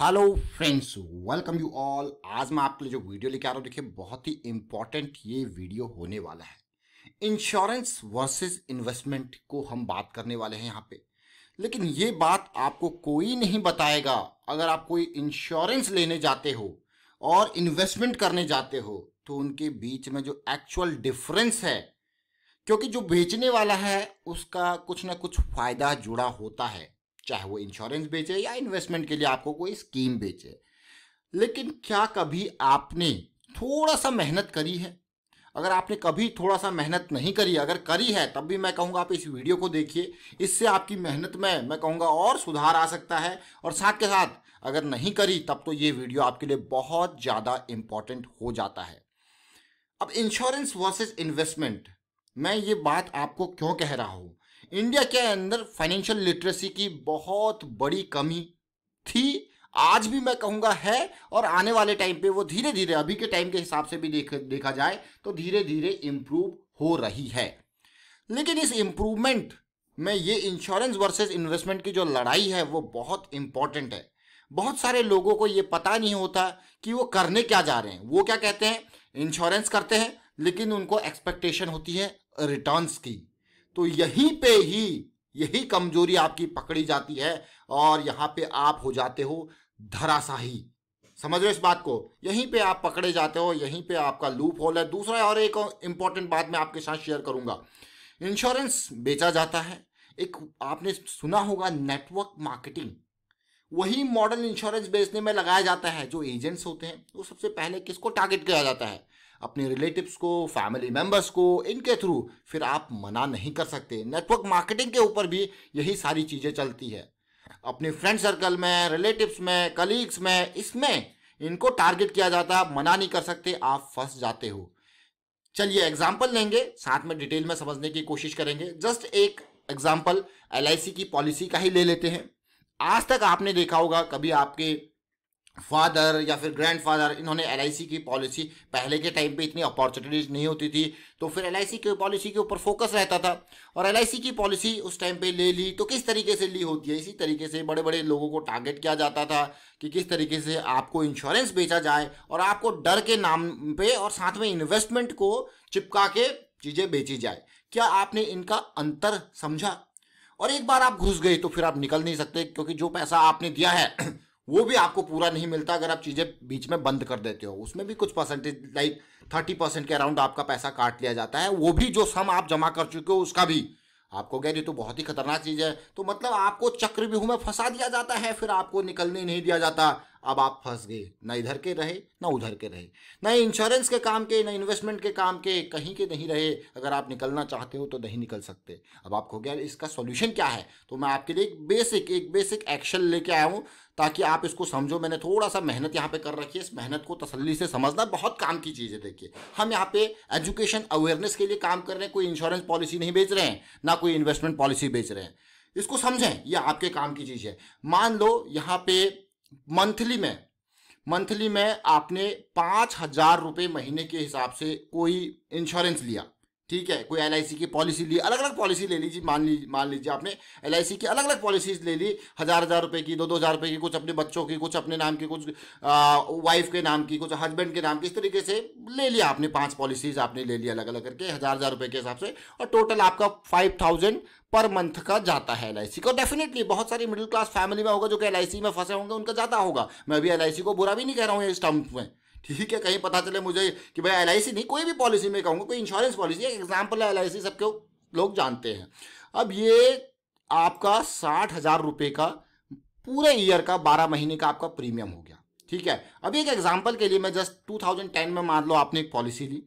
hello friends welcome you all आज मैं आपके लिए जो वीडियो लेके आ रहा हूँ देखिए बहुत ही इम्पॉर्टेंट ये वीडियो होने वाला है इंश्योरेंस वर्सेस इन्वेस्टमेंट को हम बात करने वाले हैं यहाँ पे लेकिन ये बात आपको कोई नहीं बताएगा अगर आप कोई इंश्योरेंस लेने जाते हो और इन्वेस्टमेंट करने जाते हो तो उनके बीच में जो एक्चुअल डिफरेंस है क्योंकि जो बेचने वाला है उसका कुछ ना कुछ फायदा जुड़ा होता है चाहे वो इंश्योरेंस बेचे या इन्वेस्टमेंट के लिए आपको कोई स्कीम बेचे लेकिन क्या कभी आपने थोड़ा सा मेहनत करी है अगर आपने कभी थोड़ा सा मेहनत नहीं करी अगर करी है तब भी मैं कहूँगा आप इस वीडियो को देखिए इससे आपकी मेहनत में मैं कहूँगा और सुधार आ सकता है और साथ के साथ अगर नहीं करी तब तो ये वीडियो आपके लिए बहुत ज़्यादा इम्पॉर्टेंट हो जाता है अब इंश्योरेंस वर्सेस इन्वेस्टमेंट मैं ये बात आपको क्यों कह रहा हूँ इंडिया के अंदर फाइनेंशियल लिटरेसी की बहुत बड़ी कमी थी आज भी मैं कहूँगा है और आने वाले टाइम पे वो धीरे धीरे अभी के टाइम के हिसाब से भी देख देखा जाए तो धीरे धीरे इम्प्रूव हो रही है लेकिन इस इम्प्रूवमेंट में ये इंश्योरेंस वर्सेस इन्वेस्टमेंट की जो लड़ाई है वो बहुत इंपॉर्टेंट है बहुत सारे लोगों को ये पता नहीं होता कि वो करने क्या जा रहे हैं वो क्या कहते हैं इंश्योरेंस करते हैं लेकिन उनको एक्सपेक्टेशन होती है रिटर्न्स की तो यहीं पे ही यही कमजोरी आपकी पकड़ी जाती है और यहां पे आप हो जाते हो धराशाही समझ रहे इस बात को यहीं पे आप पकड़े जाते हो यहीं पे आपका लूप होल है दूसरा और एक इंपॉर्टेंट बात मैं आपके साथ शेयर करूंगा इंश्योरेंस बेचा जाता है एक आपने सुना होगा नेटवर्क मार्केटिंग वही मॉडल इंश्योरेंस बेचने में लगाया जाता है जो एजेंट्स होते हैं वो सबसे पहले किसको टारगेट किया जाता है अपने रिलेटिव्स को फैमिली मेम्बर्स को इनके थ्रू फिर आप मना नहीं कर सकते नेटवर्क मार्केटिंग के ऊपर भी यही सारी चीज़ें चलती है अपने फ्रेंड सर्कल में रिलेटिव्स में कलीग्स में इसमें इनको टारगेट किया जाता है आप मना नहीं कर सकते आप फंस जाते हो चलिए एग्जाम्पल लेंगे साथ में डिटेल में समझने की कोशिश करेंगे जस्ट एक एग्जाम्पल एल की पॉलिसी का ही ले लेते हैं आज तक आपने देखा होगा कभी आपके फादर या फिर ग्रैंडफादर इन्होंने एल की पॉलिसी पहले के टाइम पे इतनी अपॉर्चुनिटीज नहीं होती थी तो फिर एल की पॉलिसी के ऊपर फोकस रहता था और एल की पॉलिसी उस टाइम पे ले ली तो किस तरीके से ली होती है इसी तरीके से बड़े बड़े लोगों को टारगेट किया जाता था कि किस तरीके से आपको इंश्योरेंस बेचा जाए और आपको डर के नाम पर और साथ में इन्वेस्टमेंट को चिपका के चीज़ें बेची जाए क्या आपने इनका अंतर समझा और एक बार आप घुस गए तो फिर आप निकल नहीं सकते क्योंकि जो पैसा आपने दिया है वो भी आपको पूरा नहीं मिलता अगर आप चीज़ें बीच में बंद कर देते हो उसमें भी कुछ परसेंटेज लाइक थर्टी परसेंट के अराउंड आपका पैसा काट लिया जाता है वो भी जो सम आप जमा कर चुके हो उसका भी आपको गैर ये तो बहुत ही खतरनाक चीज़ है तो मतलब आपको चक्रव्यूह में फंसा दिया जाता है फिर आपको निकलने नहीं दिया जाता अब आप फंस गए ना इधर के रहे ना उधर के रहे ना इंश्योरेंस के काम के ना इन्वेस्टमेंट के काम के कहीं के नहीं रहे अगर आप निकलना चाहते हो तो नहीं निकल सकते अब आपको गया इसका सोल्यूशन क्या है तो मैं आपके लिए एक बेसिक एक बेसिक एक्शन लेके आया हूँ ताकि आप इसको समझो मैंने थोड़ा सा मेहनत यहाँ पे कर रखी है इस मेहनत को तसल्ली से समझना बहुत काम की चीज़ है देखिए हम यहाँ पे एजुकेशन अवेयरनेस के लिए काम कर रहे हैं कोई इंश्योरेंस पॉलिसी नहीं बेच रहे हैं ना कोई इन्वेस्टमेंट पॉलिसी बेच रहे हैं इसको समझें ये आपके काम की चीज़ है मान लो यहाँ पे मंथली में मंथली में आपने पाँच हजार रुपये महीने के हिसाब से कोई इंश्योरेंस लिया ठीक है कोई एल की पॉलिसी ली अलग अलग पॉलिसी ले लीजिए मान ली मान लीजिए आपने एल की अलग अलग पॉलिसीज ले ली हज़ार हज़ार रुपये की दो दो हज़ार रुपये की कुछ अपने बच्चों की कुछ अपने नाम की कुछ वाइफ के नाम की कुछ हस्बैंड के नाम की इस तरीके से ले लिया आपने पांच पॉलिसीज आपने ले लिया अलग अलग करके हज़ार हज़ार रुपये के हिसाब से और टोटल आपका फाइव थाउजेंड पर मंथ का जाता है एल आई सी का और डेफिनेटली बहुत सारी मिडिल क्लास फैमिली में होगा जो कि एल में फंसे होंगे उनका जाता होगा मैं अभी एल को बुरा भी नहीं कह रहा हूँ इस टर्म्स में ठीक है कहीं पता चले मुझे कि भाई एल नहीं कोई भी पॉलिसी में कहूँगा कोई इंश्योरेंस पॉलिसी एक एग्जाम्पल है एल सबके लोग जानते हैं अब ये आपका साठ हज़ार रुपये का पूरे ईयर का बारह महीने का आपका प्रीमियम हो गया ठीक है अब एक एग्जाम्पल के लिए मैं जस्ट 2010 में मान लो आपने एक पॉलिसी ली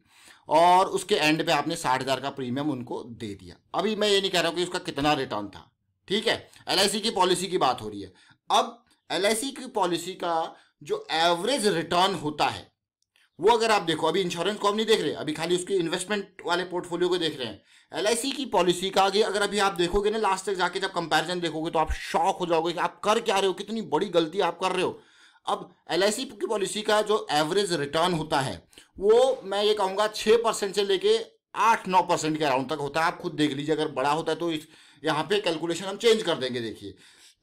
और उसके एंड पे आपने साठ हज़ार का प्रीमियम उनको दे दिया अभी मैं ये नहीं कह रहा हूँ कि उसका कितना रिटर्न था ठीक है एल की पॉलिसी की बात हो रही है अब एल की पॉलिसी का जो एवरेज रिटर्न होता है वो अगर आप देखो अभी इंश्योरेंस को नहीं देख रहे अभी खाली उसके इन्वेस्टमेंट वाले पोर्टफोलियो को देख रहे हैं एल की पॉलिसी का आगे अगर अभी आप देखोगे ना लास्ट तक जाके जब कंपैरिजन देखोगे तो आप शॉक हो जाओगे कि आप कर क्या रहे हो कितनी बड़ी गलती आप कर रहे हो अब एल की पॉलिसी का जो एवरेज रिटर्न होता है वो मैं ये कहूँगा छः परसेंट से लेके आठ नौ परसेंट के अराउंड तक होता है आप खुद देख लीजिए अगर बड़ा होता है तो इस यहाँ पे कैलकुलेशन हम चेंज कर देंगे देखिए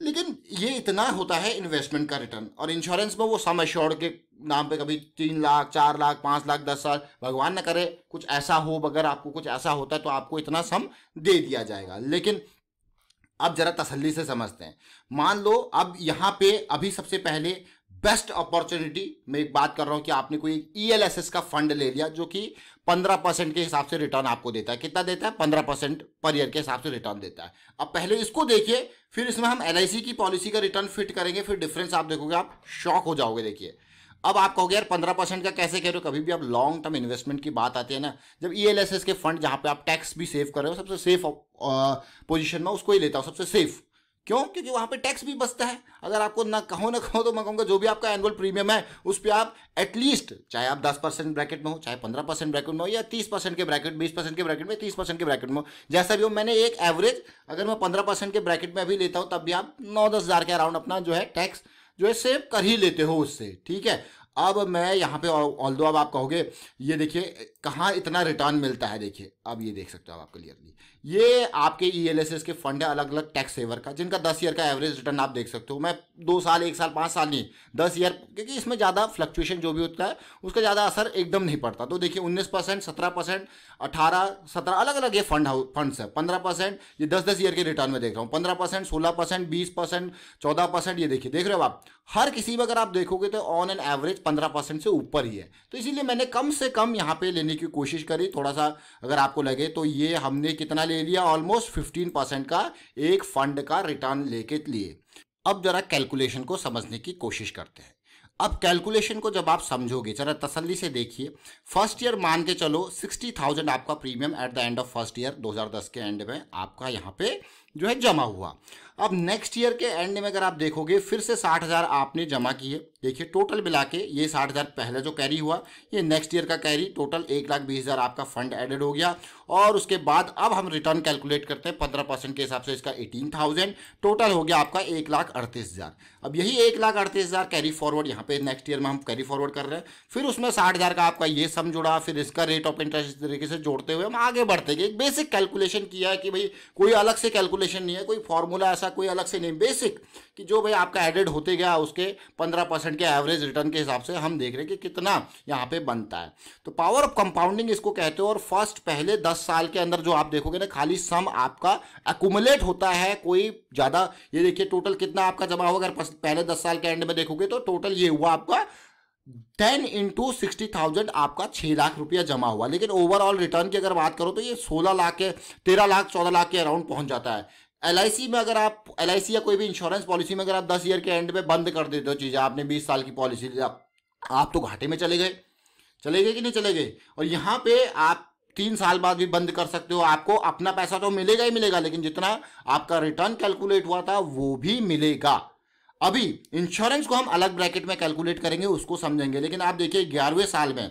लेकिन ये इतना होता है इन्वेस्टमेंट का रिटर्न और इंश्योरेंस में वो सम एश्योर के नाम पे कभी तीन लाख चार लाख पाँच लाख दस साल भगवान ना करे कुछ ऐसा हो अगर आपको कुछ ऐसा होता है तो आपको इतना सम दे दिया जाएगा लेकिन अब जरा तसल्ली से समझते हैं मान लो अब यहाँ पे अभी सबसे पहले बेस्ट अपॉर्चुनिटी मैं एक बात कर रहा हूं कि आपने कोई ईएलएसएस e का फंड ले लिया जो कि पंद्रह परसेंट के हिसाब से रिटर्न आपको देता है कितना देता है पंद्रह परसेंट पर ईयर के हिसाब से रिटर्न देता है अब पहले इसको देखिए फिर इसमें हम एल की पॉलिसी का रिटर्न फिट करेंगे फिर डिफरेंस आप देखोगे आप शॉक हो जाओगे देखिए अब आप कहोगे यार पंद्रह परसेंट का कैसे कह रहे हो कभी भी आप लॉन्ग टर्म इन्वेस्टमेंट की बात आती है ना जब ई एल एस एस के फंड जहां पे आप टैक्स भी सेव कर रहे हो सबसे सेफ पोजिशन में उसको ही लेता हूँ सबसे सेफ क्यों क्योंकि वहां पे टैक्स भी बचता है अगर आपको ना कहो ना कहो तो मैं कहूँगा जो भी आपका एनुअल प्रीमियम है उस पर आप एटलीस्ट चाहे आप 10 परसेंट ब्रैकेट में हो चाहे 15 परसेंट ब्रैकेट में हो या 30 परसेंट के ब्रैकेट 20 परसेंट के ब्रैकेट में 30 परसेंट के ब्रैकेट में हो जैसा भी हो मैंने एक एवरेज अगर मैं पंद्रह परसेंट के ब्रैकेट में अभी लेता हूँ तब भी आप नौ दस हज़ार के अराउंड अपना जो है टैक्स जो है सेव कर ही लेते हो उससे ठीक है अब मैं यहाँ पे ऑल दो अब आप कहोगे ये देखिए कहाँ इतना रिटर्न मिलता है देखिए अब ये देख सकते हो आप क्लियरली ये आपके ई e के फंड है अलग अलग टैक्स सेवर का जिनका दस ईयर का एवरेज रिटर्न आप देख सकते हो मैं दो साल एक साल पाँच साल नहीं दस ईयर क्योंकि इसमें ज़्यादा फ्लक्चुएशन जो भी होता है उसका ज़्यादा असर एकदम नहीं पड़ता तो देखिए उन्नीस परसेंट सत्रह परसेंट अठारह सत्रह अलग अलग ये फंड फंड है पंद्रह परसेंट ये दस दस ईयर के रिटर्न में देख रहा हूँ पंद्रह परसेंट सोलह परसेंट बीस परसेंट चौदह परसेंट ये देखिए देख रहे हो आप हर किसी में अगर आप देखोगे तो ऑन एन एवरेज पंद्रह परसेंट से ऊपर ही है तो इसीलिए मैंने कम से कम यहाँ पे लेने की कोशिश करी थोड़ा सा अगर आपको लगे तो ये हमने कितना ले एरिया ऑलमोस्ट फिफ्टीन परसेंट का एक फंड का रिटर्न लेके लिए अब ज़रा कैलकुलेशन को समझने की कोशिश करते हैं अब कैलकुलेशन को जब आप समझोगे जरा तसल्ली से देखिए फर्स्ट ईयर मान के चलो सिक्सटी थाउजेंड आपका premium at the end of first year 2010 के एंड में आपका यहाँ पे जो है जमा हुआ अब नेक्स्ट ईयर के एंड में अगर आप देखोगे फिर से साठ हज़ार आपने जमा किए देखिए टोटल मिला के ये साठ हज़ार पहले जो कैरी हुआ ये नेक्स्ट ईयर का कैरी टोटल एक लाख बीस हज़ार आपका फंड एडेड हो गया और उसके बाद अब हम रिटर्न कैलकुलेट करते हैं पंद्रह परसेंट के हिसाब से इसका एटीन थाउजेंड टोटल हो गया आपका एक लाख अड़तीस हज़ार अब यही एक लाख अड़तीस हज़ार कैरी फॉरवर्ड यहाँ पे नेक्स्ट ईयर में हम कैरी फॉरवर्ड कर रहे हैं फिर उसमें साठ हज़ार का आपका ये सम जुड़ा फिर इसका रेट ऑफ इंटरेस्ट इस तरीके से जोड़ते हुए हम आगे बढ़ते गए एक बेसिक कैलकुलेशन किया है कि भाई कोई अलग से कैलकुलेट कैलकुलेशन नहीं है कोई फार्मूला ऐसा कोई अलग से नहीं बेसिक कि जो भाई आपका एडेड होते गया उसके पंद्रह परसेंट के एवरेज रिटर्न के हिसाब से हम देख रहे हैं कि कितना यहाँ पे बनता है तो पावर ऑफ कंपाउंडिंग इसको कहते हो और फर्स्ट पहले दस साल के अंदर जो आप देखोगे ना खाली सम आपका अकुमुलेट होता है कोई ज़्यादा ये देखिए टोटल कितना आपका जमा होगा अगर पहले दस साल के एंड में देखोगे तो टोटल ये हुआ आपका टेन इंटू सिक्सटी थाउजेंड आपका छः लाख रुपया जमा हुआ लेकिन ओवरऑल रिटर्न की अगर बात करो तो ये सोलह लाख के तेरह लाख चौदह लाख के अराउंड पहुंच जाता है एल में अगर आप एल या कोई भी इंश्योरेंस पॉलिसी में अगर आप दस ईयर के एंड में बंद कर देते हो चीज़ें आपने बीस साल की पॉलिसी ली आप, आप तो घाटे में चले गए चले गए कि नहीं चले गए और यहाँ पे आप तीन साल बाद भी बंद कर सकते हो आपको अपना पैसा तो मिलेगा ही मिलेगा लेकिन जितना आपका रिटर्न कैलकुलेट हुआ था वो भी मिलेगा अभी इंश्योरेंस को हम अलग ब्रैकेट में कैलकुलेट करेंगे उसको समझेंगे लेकिन आप देखिए ग्यारहवें साल में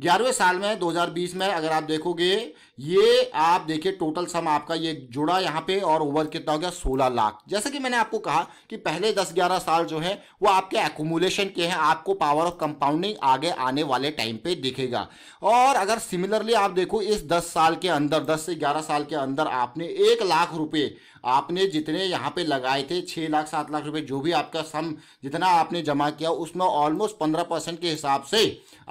ग्यारहवें साल में 2020 में अगर आप देखोगे ये आप देखिए टोटल सम आपका ये जुड़ा यहाँ पे और ओवर कितना हो गया सोलह लाख जैसे कि मैंने आपको कहा कि पहले दस ग्यारह साल जो है वो आपके एकोमुलेशन के हैं आपको पावर ऑफ कंपाउंडिंग आगे आने वाले टाइम पे दिखेगा और अगर सिमिलरली आप देखो इस दस साल के अंदर दस से ग्यारह साल के अंदर आपने एक लाख रुपये आपने जितने यहाँ पे लगाए थे छः लाख सात लाख रुपए जो भी आपका सम जितना आपने जमा किया उसमें ऑलमोस्ट पंद्रह परसेंट के हिसाब से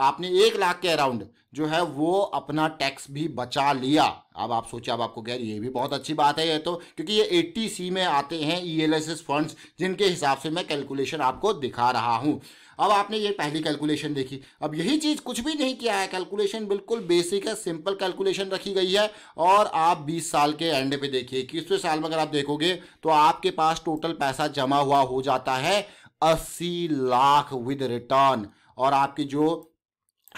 आपने एक लाख के अराउंड जो है वो अपना टैक्स भी बचा बना लिया अब आप सोचिए अब आपको कह ये भी बहुत अच्छी बात है ये तो क्योंकि ये एट्टी सी में आते हैं ई एल फंड्स जिनके हिसाब से मैं कैलकुलेशन आपको दिखा रहा हूँ अब आपने ये पहली कैलकुलेशन देखी अब यही चीज़ कुछ भी नहीं किया है कैलकुलेशन बिल्कुल बेसिक है सिंपल कैलकुलेशन रखी गई है और आप 20 साल के एंड पे देखिए इक्कीसवें साल में अगर आप देखोगे तो आपके पास टोटल पैसा जमा हुआ हो जाता है अस्सी लाख विद रिटर्न और आपकी जो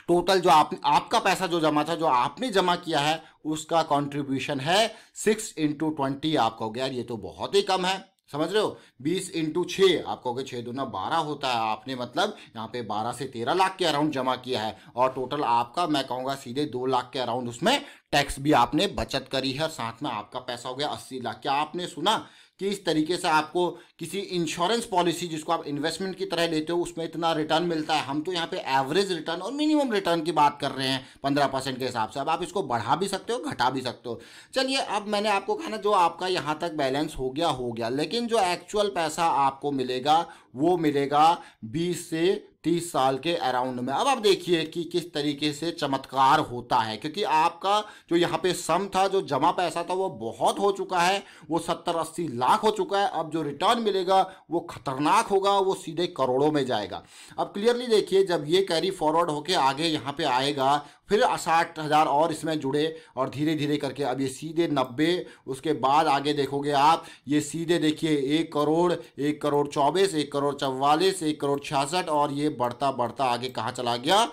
टोटल जो आप आपका पैसा जो जमा था जो आपने जमा किया है उसका कंट्रीब्यूशन है सिक्स इंटू ट्वेंटी आप कहोगे यार ये तो बहुत ही कम है समझ रहे हो बीस इंटू छः आप कहोगे छः दोनों बारह होता है आपने मतलब यहाँ पे बारह से तेरह लाख के अराउंड जमा किया है और टोटल आपका मैं कहूँगा सीधे दो लाख के अराउंड उसमें टैक्स भी आपने बचत करी है और साथ में आपका पैसा हो गया अस्सी लाख क्या आपने सुना कि इस तरीके से आपको किसी इंश्योरेंस पॉलिसी जिसको आप इन्वेस्टमेंट की तरह लेते हो उसमें इतना रिटर्न मिलता है हम तो यहाँ पे एवरेज रिटर्न और मिनिमम रिटर्न की बात कर रहे हैं पंद्रह परसेंट के हिसाब से अब आप इसको बढ़ा भी सकते हो घटा भी सकते हो चलिए अब मैंने आपको कहा ना जो आपका यहाँ तक बैलेंस हो गया हो गया लेकिन जो एक्चुअल पैसा आपको मिलेगा वो मिलेगा बीस से तीस साल के अराउंड में अब आप देखिए कि किस तरीके से चमत्कार होता है क्योंकि आपका जो यहाँ पे सम था जो जमा पैसा था वो बहुत हो चुका है वो सत्तर अस्सी लाख हो चुका है अब जो रिटर्न मिलेगा वो खतरनाक होगा वो सीधे करोड़ों में जाएगा अब क्लियरली देखिए जब ये कैरी फॉरवर्ड होके आगे यहाँ पे आएगा फिर साठ हज़ार और इसमें जुड़े और धीरे धीरे करके अब ये सीधे नब्बे उसके बाद आगे देखोगे आप ये सीधे देखिए एक करोड़ एक करोड़ चौबीस एक करोड़ चवालीस एक करोड़ छियासठ और ये बढ़ता बढ़ता आगे कहाँ चला गया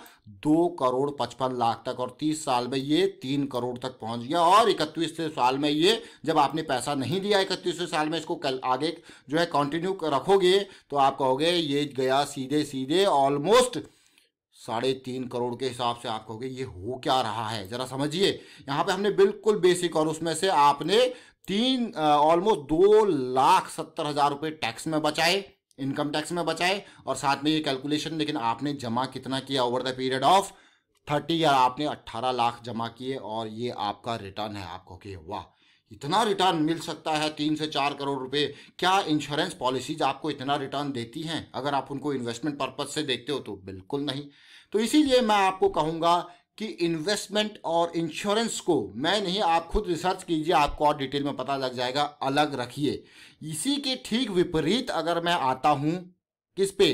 दो करोड़ पचपन लाख तक और तीस साल में ये तीन करोड़ तक पहुंच गया और इकतीसवें साल में ये जब आपने पैसा नहीं दिया इकतीसवें साल में इसको कल आगे जो है कंटिन्यू रखोगे तो आप कहोगे ये गया सीधे सीधे ऑलमोस्ट साढ़े तीन करोड़ के हिसाब से आप कहोगे ये हो क्या रहा है ज़रा समझिए यहाँ पे हमने बिल्कुल बेसिक और उसमें से आपने तीन ऑलमोस्ट दो लाख सत्तर हज़ार रुपये टैक्स में बचाए इनकम टैक्स में बचाए और साथ में ये कैलकुलेशन लेकिन आपने जमा कितना किया over the period of thirty year आपने अट्ठारह लाख जमा किए और ये आपका रिटर्न है आपको कि वाह इतना रिटर्न मिल सकता है तीन से चार करोड़ रुपए क्या इंश्योरेंस पॉलिसीज आपको इतना रिटर्न देती हैं अगर आप उनको इन्वेस्टमेंट पर्पज से देखते हो तो बिल्कुल नहीं तो इसीलिए मैं आपको कहूँगा कि इन्वेस्टमेंट और इंश्योरेंस को मैं नहीं आप खुद रिसर्च कीजिए आपको और डिटेल में पता लग जाएगा अलग रखिए इसी के ठीक विपरीत अगर मैं आता हूँ किस पे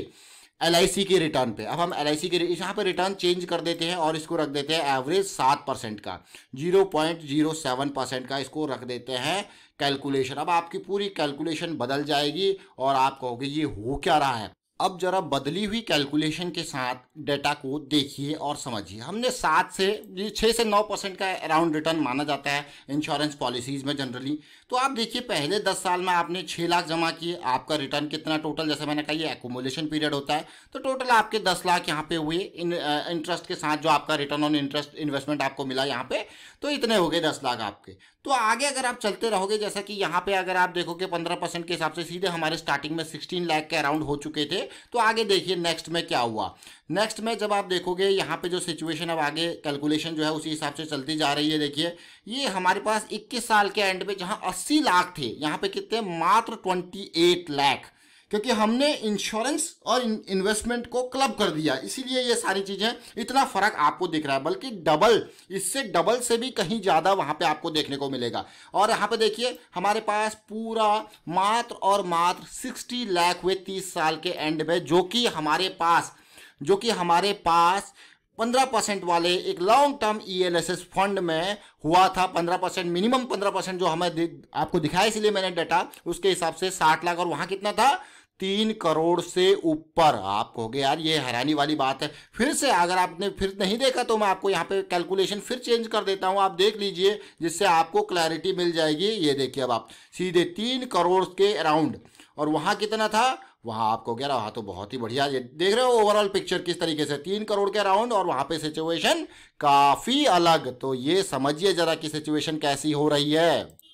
एल के रिटर्न पे अब हम एल के यहाँ पे रिटर्न चेंज कर देते हैं और इसको रख देते हैं एवरेज सात परसेंट का zero point zero seven percent का इसको रख देते हैं कैलकुलेशन अब आपकी पूरी कैलकुलेशन बदल जाएगी और आप कहोगे ये हो क्या रहा है अब जरा बदली हुई कैलकुलेशन के साथ डेटा को देखिए और समझिए हमने सात से ये छः से नौ परसेंट का अराउंड रिटर्न माना जाता है इंश्योरेंस पॉलिसीज़ में जनरली तो आप देखिए पहले दस साल में आपने छः लाख जमा किए आपका रिटर्न कितना टोटल जैसे मैंने कहा ये एकोमोलेशन पीरियड होता है तो टोटल आपके दस लाख यहाँ पे हुए इन इंटरेस्ट के साथ जो आपका रिटर्न ऑन इंटरेस्ट इन्वेस्टमेंट आपको मिला यहाँ पे तो इतने हो गए दस लाख आपके तो आगे अगर आप चलते रहोगे जैसा कि यहाँ पे अगर आप देखोगे पंद्रह परसेंट के हिसाब से सीधे हमारे स्टार्टिंग में सिक्सटीन लाख के अराउंड हो चुके थे तो आगे देखिए नेक्स्ट में क्या हुआ नेक्स्ट में जब आप देखोगे यहाँ पे जो सिचुएशन अब आगे कैलकुलेशन जो है उसी हिसाब से चलती जा रही है देखिए ये हमारे पास इक्कीस साल के एंड में जहाँ अस्सी लाख थे यहाँ पे कितने मात्र ट्वेंटी एट लाख क्योंकि हमने इंश्योरेंस और इन्वेस्टमेंट को क्लब कर दिया इसीलिए ये सारी चीज़ें इतना फर्क आपको दिख रहा है बल्कि डबल इससे डबल से भी कहीं ज़्यादा वहाँ पे आपको देखने को मिलेगा और यहाँ पे देखिए हमारे पास पूरा मात्र और मात्र 60 लाख हुए 30 साल के एंड में जो कि हमारे पास जो कि हमारे पास पंद्रह परसेंट वाले एक लॉन्ग टर्म ईएलएसएस फंड में हुआ था पंद्रह परसेंट मिनिमम पंद्रह परसेंट जो हमें आपको दिखाया इसलिए मैंने डाटा उसके हिसाब से साठ लाख और वहां कितना था तीन करोड़ से ऊपर आप कहोगे यार ये हैरानी वाली बात है फिर से अगर आपने फिर नहीं देखा तो मैं आपको यहाँ पे कैलकुलेशन फिर चेंज कर देता हूँ आप देख लीजिए जिससे आपको क्लैरिटी मिल जाएगी ये देखिए अब आप सीधे तीन करोड़ के अराउंड और वहाँ कितना था वहाँ आपको कह रहा तो बहुत ही बढ़िया देख रहे हो ओवरऑल पिक्चर किस तरीके से तीन करोड़ के अराउंड और वहाँ पे सिचुएशन काफ़ी अलग तो ये समझिए ज़रा कि सिचुएशन कैसी हो रही है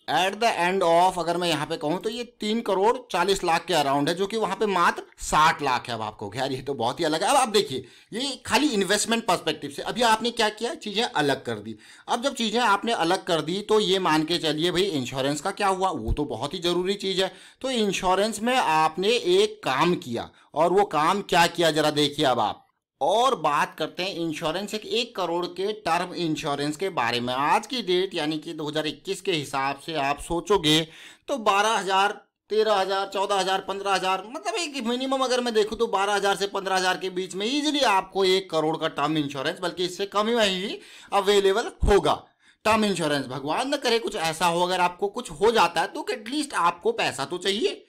एट द एंड ऑफ अगर मैं यहाँ पे कहूँ तो ये तीन करोड़ चालीस लाख के अराउंड है जो कि वहाँ पे मात्र साठ लाख है अब आपको यार ये तो बहुत ही अलग है अब आप देखिए ये खाली इन्वेस्टमेंट पर्सपेक्टिव से अभी आपने क्या किया चीज़ें अलग कर दी अब जब चीज़ें आपने अलग कर दी तो ये मान के चलिए भाई इंश्योरेंस का क्या हुआ वो तो बहुत ही ज़रूरी चीज़ है तो इंश्योरेंस में आपने एक काम किया और वो काम क्या किया जरा देखिए अब आप और बात करते हैं इंश्योरेंस एक एक करोड़ के टर्म इंश्योरेंस के बारे में आज की डेट यानी कि 2021 के हिसाब से आप सोचोगे तो बारह हज़ार तेरह हज़ार चौदह हज़ार पंद्रह हज़ार मतलब एक मिनिमम अगर मैं देखूँ तो बारह हज़ार से पंद्रह हज़ार के बीच में ईजिली आपको एक करोड़ का टर्म इंश्योरेंस बल्कि इससे कम ही वही अवेलेबल होगा टर्म इंश्योरेंस भगवान न करे कुछ ऐसा हो अगर आपको कुछ हो जाता है तो एटलीस्ट आपको पैसा तो चाहिए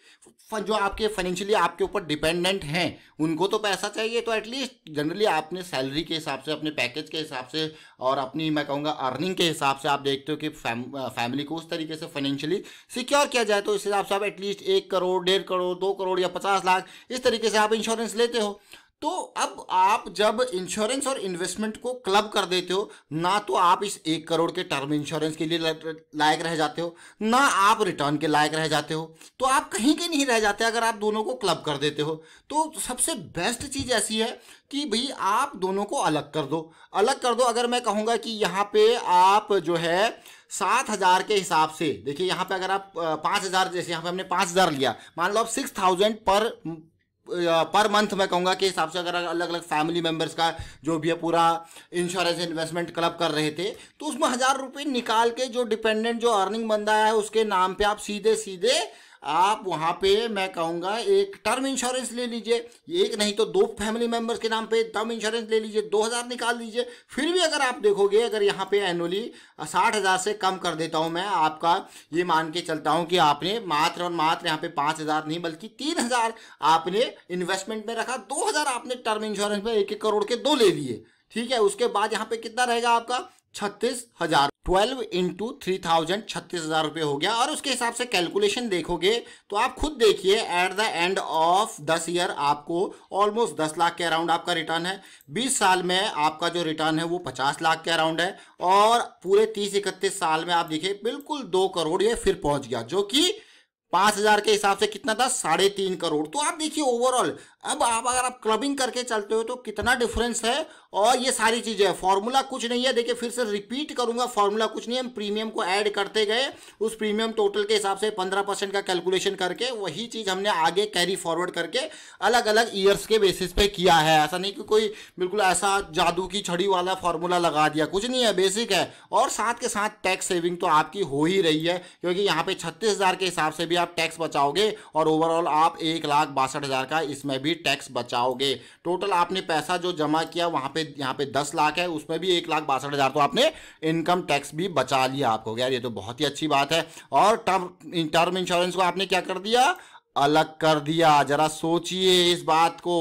जो आपके फाइनेंशियली आपके ऊपर डिपेंडेंट हैं उनको तो पैसा चाहिए तो एटलीस्ट जनरली आपने सैलरी के हिसाब से अपने पैकेज के हिसाब से और अपनी मैं कहूँगा अर्निंग के हिसाब से आप देखते हो कि फैम, फैमिली को उस तरीके से फाइनेंशियली सिक्योर किया जाए तो इस हिसाब से आप एटलीस्ट एक करोड़ डेढ़ करोड़ दो करोड़ या पचास लाख इस तरीके से आप इंश्योरेंस लेते हो तो अब आप जब इंश्योरेंस और इन्वेस्टमेंट को क्लब कर देते हो ना तो आप इस एक करोड़ के टर्म इंश्योरेंस के लिए लायक रह जाते हो ना आप रिटर्न के लायक रह जाते हो तो आप कहीं के नहीं रह जाते अगर आप दोनों को क्लब कर देते हो तो सबसे बेस्ट चीज़ ऐसी है कि भाई आप दोनों को अलग कर दो अलग कर दो अगर मैं कहूँगा कि यहाँ पे आप जो है सात हजार के हिसाब से देखिए यहाँ पे अगर आप पाँच हजार जैसे यहाँ पे हमने पाँच हजार लिया मान लो आप सिक्स थाउजेंड पर पर मंथ मैं कहूँगा कि हिसाब से अगर अलग अलग फैमिली मेम्बर्स का जो भी है पूरा इंश्योरेंस इन्वेस्टमेंट क्लब कर रहे थे तो उसमें हज़ार रुपये निकाल के जो डिपेंडेंट जो अर्निंग बंदा है उसके नाम पे आप सीधे सीधे आप वहाँ पे मैं कहूँगा एक टर्म इंश्योरेंस ले लीजिए एक नहीं तो दो फैमिली मेम्बर्स के नाम पे टर्म इंश्योरेंस ले लीजिए दो हज़ार निकाल लीजिए फिर भी अगर आप देखोगे अगर यहाँ पे एनुअली साठ हज़ार से कम कर देता हूँ मैं आपका ये मान के चलता हूँ कि आपने मात्र और मात्र यहाँ पे पाँच हज़ार नहीं बल्कि तीन हज़ार आपने इन्वेस्टमेंट में रखा दो हज़ार आपने टर्म इंश्योरेंस में एक एक करोड़ के दो ले लिए ठीक है उसके बाद यहाँ पे कितना रहेगा आपका छत्तीस हजार ट्वेल्व इंटू थ्री थाउजेंड छत्तीस हज़ार रुपये हो गया और उसके हिसाब से कैलकुलेशन देखोगे तो आप खुद देखिए एट द एंड ऑफ दस ईयर आपको ऑलमोस्ट दस लाख के अराउंड आपका रिटर्न है बीस साल में आपका जो रिटर्न है वो पचास लाख के अराउंड है और पूरे तीस इकतीस साल में आप देखिए बिल्कुल दो करोड़ ये फिर पहुंच गया जो कि पांच हजार के हिसाब से कितना था साढ़े तीन करोड़ तो आप देखिए ओवरऑल अब आप अगर आप क्लबिंग करके चलते हो तो कितना डिफरेंस है और ये सारी चीज़ें हैं फॉर्मूला कुछ नहीं है देखिए फिर से रिपीट करूंगा फॉर्मूला कुछ नहीं है हम प्रीमियम को ऐड करते गए उस प्रीमियम टोटल के हिसाब से पंद्रह परसेंट का कैलकुलेशन करके वही चीज़ हमने आगे कैरी फॉरवर्ड करके अलग अलग ईयर्स के बेसिस पे किया है ऐसा नहीं कि कोई बिल्कुल ऐसा जादू की छड़ी वाला फॉर्मूला लगा दिया कुछ नहीं है बेसिक है और साथ के साथ टैक्स सेविंग तो आपकी हो ही रही है क्योंकि यहाँ पे छत्तीस के हिसाब से भी आप टैक्स बचाओगे और ओवरऑल आप एक लाख बासठ का इसमें भी भी टैक्स बचाओगे टोटल आपने पैसा जो जमा किया वहां पे यहाँ पे दस लाख है उसमें भी एक लाख बासठ हज़ार तो आपने इनकम टैक्स भी बचा लिया आपको यार ये तो बहुत ही अच्छी बात है और टर्म टर्म इंश्योरेंस को आपने क्या कर दिया अलग कर दिया जरा सोचिए इस बात को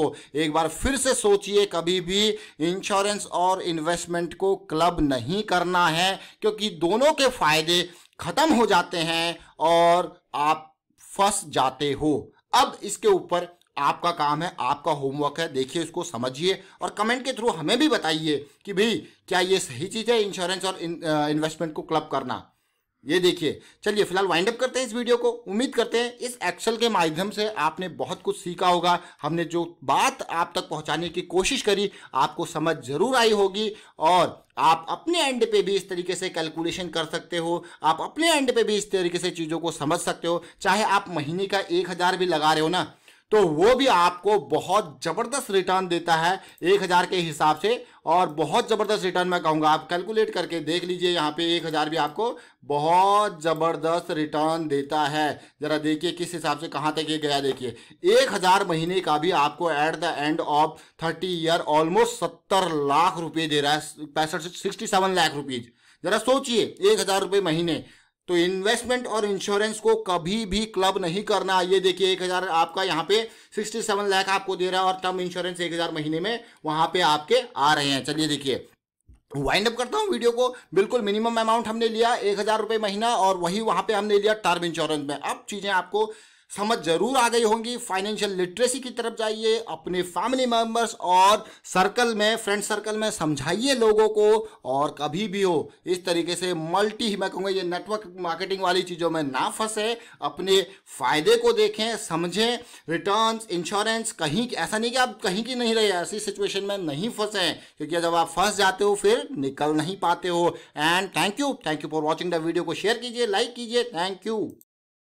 एक बार फिर से सोचिए कभी भी इंश्योरेंस और इन्वेस्टमेंट को क्लब नहीं करना है क्योंकि दोनों के फायदे खत्म हो जाते हैं और आप फंस जाते हो अब इसके ऊपर आपका काम है आपका होमवर्क है देखिए इसको समझिए और कमेंट के थ्रू हमें भी बताइए कि भाई क्या ये सही चीज़ है इंश्योरेंस और इन्वेस्टमेंट को क्लब करना ये देखिए चलिए फिलहाल वाइंड अप करते हैं इस वीडियो को उम्मीद करते हैं इस एक्सल के माध्यम से आपने बहुत कुछ सीखा होगा हमने जो बात आप तक पहुंचाने की कोशिश करी आपको समझ जरूर आई होगी और आप अपने एंड पे भी इस तरीके से कैलकुलेशन कर सकते हो आप अपने एंड पे भी इस तरीके से चीज़ों को समझ सकते हो चाहे आप महीने का एक हज़ार भी लगा रहे हो ना तो वो भी आपको बहुत ज़बरदस्त रिटर्न देता है एक हज़ार के हिसाब से और बहुत ज़बरदस्त रिटर्न मैं कहूँगा आप कैलकुलेट करके देख लीजिए यहाँ पे एक हज़ार भी आपको बहुत ज़बरदस्त रिटर्न देता है ज़रा देखिए किस हिसाब से कहाँ तक ये गया देखिए एक हज़ार महीने का भी आपको at the end of thirty year almost सत्तर लाख रुपये दे रहा है पैंसठ सिक्सटी सेवन लाख रुपीज़ ज़रा सोचिए एक हज़ार रुपये महीने तो इन्वेस्टमेंट और इंश्योरेंस को कभी भी क्लब नहीं करना ये देखिए एक हज़ार आपका यहाँ पे सिक्सटी सेवन लैख आपको दे रहा है और टर्म इंश्योरेंस एक हज़ार महीने में वहां पे आपके आ रहे हैं चलिए देखिए वाइंड अप करता हूँ वीडियो को बिल्कुल मिनिमम अमाउंट हमने लिया एक हज़ार रुपये महीना और वही वहां पे हमने लिया टर्म इंश्योरेंस में अब चीज़ें आपको समझ जरूर आ गई होंगी फाइनेंशियल लिटरेसी की तरफ जाइए अपने फैमिली मेंबर्स और सर्कल में फ्रेंड सर्कल में समझाइए लोगों को और कभी भी हो इस तरीके से मल्टी ही मैं कहूँगा ये नेटवर्क मार्केटिंग वाली चीज़ों में ना फंसे अपने फायदे को देखें समझें रिटर्न इंश्योरेंस कहीं ऐसा नहीं कि आप कहीं की नहीं रहे ऐसी सिचुएशन में नहीं फंसे क्योंकि जब आप फंस जाते हो फिर निकल नहीं पाते हो and thank you thank you for watching the video को शेयर कीजिए लाइक कीजिए थैंक यू